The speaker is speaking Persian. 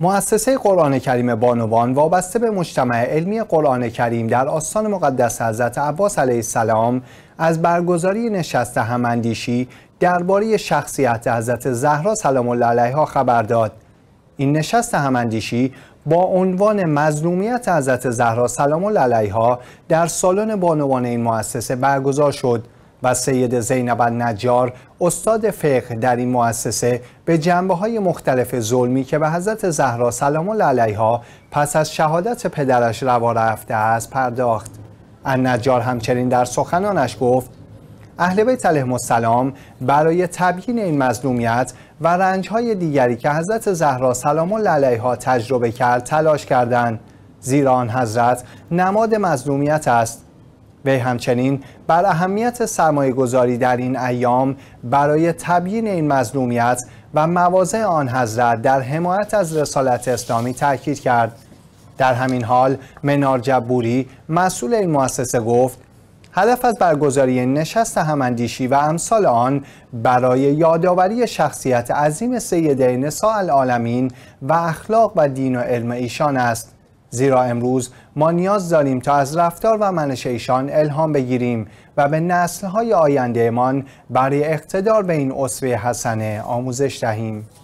مؤسسه قرآن کریم بانوان وابسته به مجتمع علمی قرآن کریم در آستان مقدس حضرت عباس علیه السلام از برگزاری نشست هماندیشی درباره شخصیت حضرت زهرا سلام الله علیها خبر داد این نشست هماندیشی با عنوان مظلومیت حضرت زهرا سلام الله علیها در سالن بانوان این مؤسسه برگزار شد و سید زینب نجار استاد فقه در این مؤسسه به جنبه های مختلف ظلمی که به حضرت زهرا سلام الله علیها پس از شهادت پدرش روا رفته است پرداخت النجار همچنین در سخنانش گفت اهل بیت علیهم السلام برای تبیین این مظلومیت و های دیگری که حضرت زهرا سلام الله علیها تجربه کرد تلاش کردند زیرا آن حضرت نماد مظلومیت است وی همچنین بر اهمیت سرمایه گذاری در این ایام برای تبیین این مظلومیت و مواضع آن حضرت در حمایت از رسالت اسلامی تاکید کرد در همین حال منار جبوری مسئول این مؤسسه گفت هدف از برگزاری نشست هماندیشی و امثال آن برای یادآوری شخصیت عظیم سیدین سال العالمین و اخلاق و دین و علم ایشان است زیرا امروز ما نیاز داریم تا از رفتار و منش ایشان الهام بگیریم و به نسلهای آیندهمان برای اقتدار به این اسوه حسنه آموزش دهیم